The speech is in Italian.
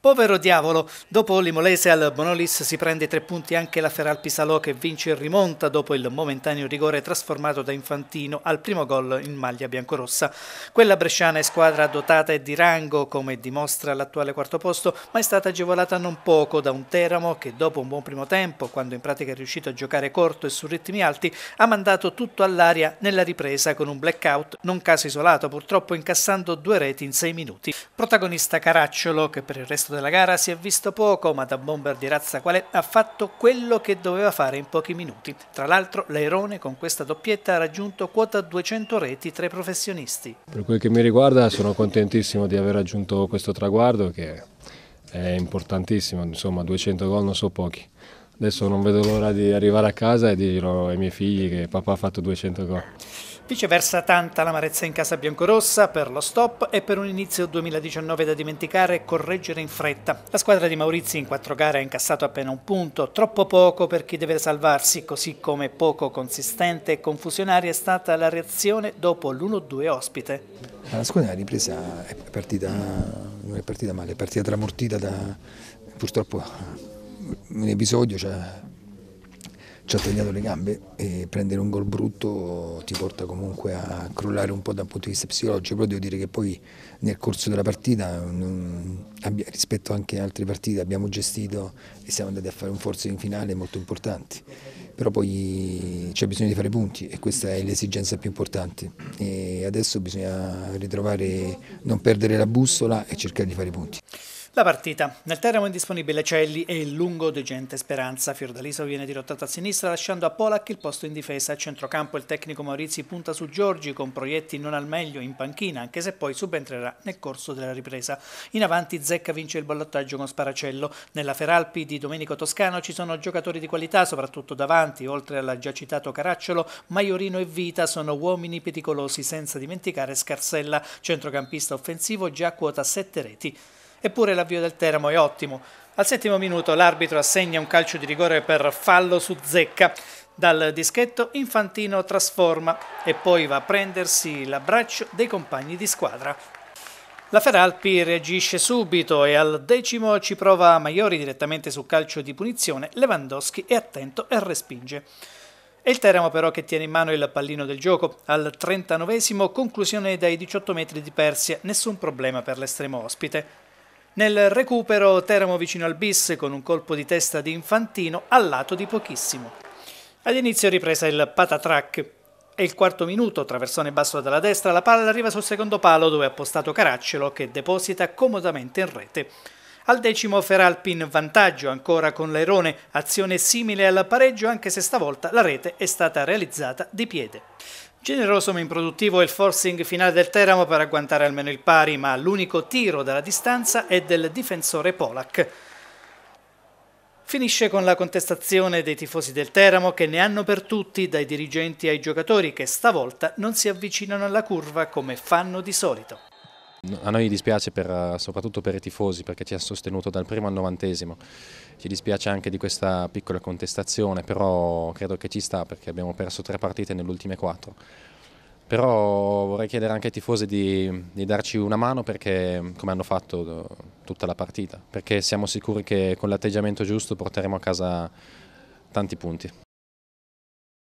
Povero diavolo, dopo l'Imolese al Bonolis si prende tre punti anche la Feral Pisalò che vince e rimonta dopo il momentaneo rigore trasformato da Infantino al primo gol in maglia biancorossa. Quella bresciana è squadra dotata e di rango come dimostra l'attuale quarto posto ma è stata agevolata non poco da un Teramo che dopo un buon primo tempo quando in pratica è riuscito a giocare corto e su ritmi alti ha mandato tutto all'aria nella ripresa con un blackout non caso isolato purtroppo incassando due reti in sei minuti. Protagonista Caracciolo che per il resto resto della gara si è visto poco, ma da bomber di razza quale ha fatto quello che doveva fare in pochi minuti. Tra l'altro l'Airone con questa doppietta ha raggiunto quota 200 reti tra i professionisti. Per quel che mi riguarda sono contentissimo di aver raggiunto questo traguardo che è importantissimo, insomma 200 gol non so pochi. Adesso non vedo l'ora di arrivare a casa e dirò ai miei figli che papà ha fatto 200 gol. Viceversa tanta l'amarezza in casa biancorossa per lo stop e per un inizio 2019 da dimenticare e correggere in fretta. La squadra di Maurizi in quattro gare ha incassato appena un punto, troppo poco per chi deve salvarsi, così come poco consistente e confusionaria è stata la reazione dopo l'1-2 ospite. La squadra di ripresa è partita, non è partita male, è partita tramortita da purtroppo un episodio, cioè ci ha tagliato le gambe e prendere un gol brutto ti porta comunque a crollare un po' dal punto di vista psicologico, però devo dire che poi nel corso della partita, rispetto anche a altre partite, abbiamo gestito e siamo andati a fare un in finale molto importante, però poi c'è bisogno di fare punti e questa è l'esigenza più importante e adesso bisogna ritrovare, non perdere la bussola e cercare di fare punti. La partita. Nel Teramo indisponibile Celli e il lungo degente Speranza. Fiordaliso viene dirottato a sinistra lasciando a Polak il posto in difesa. A centrocampo il tecnico Maurizi punta su Giorgi con proietti non al meglio in panchina anche se poi subentrerà nel corso della ripresa. In avanti Zecca vince il ballottaggio con Sparacello. Nella Feralpi di Domenico Toscano ci sono giocatori di qualità soprattutto davanti. Oltre al già citato Caracciolo, Maiorino e Vita sono uomini pericolosi senza dimenticare Scarsella, centrocampista offensivo già a quota 7 reti. Eppure l'avvio del Teramo è ottimo. Al settimo minuto l'arbitro assegna un calcio di rigore per fallo su Zecca. Dal dischetto Infantino trasforma e poi va a prendersi l'abbraccio dei compagni di squadra. La Feralpi reagisce subito e al decimo ci prova Maiori direttamente su calcio di punizione, Lewandowski è attento e respinge. È il Teramo però che tiene in mano il pallino del gioco, al 39 conclusione dai 18 metri di Persia, nessun problema per l'estremo ospite. Nel recupero Teramo vicino al bis con un colpo di testa di Infantino al lato di pochissimo. All'inizio ripresa il patatrack. È il quarto minuto, traversone basso dalla destra, la palla arriva sul secondo palo dove è appostato Caracciolo che deposita comodamente in rete. Al decimo Feralpin vantaggio ancora con l'Airone, azione simile al pareggio anche se stavolta la rete è stata realizzata di piede. Generoso ma improduttivo è il forcing finale del Teramo per agguantare almeno il pari, ma l'unico tiro dalla distanza è del difensore Polak. Finisce con la contestazione dei tifosi del Teramo che ne hanno per tutti, dai dirigenti ai giocatori che stavolta non si avvicinano alla curva come fanno di solito. A noi dispiace per, soprattutto per i tifosi perché ci ha sostenuto dal primo al novantesimo, ci dispiace anche di questa piccola contestazione, però credo che ci sta perché abbiamo perso tre partite nelle ultime quattro. Però vorrei chiedere anche ai tifosi di, di darci una mano perché, come hanno fatto eh, tutta la partita, perché siamo sicuri che con l'atteggiamento giusto porteremo a casa tanti punti.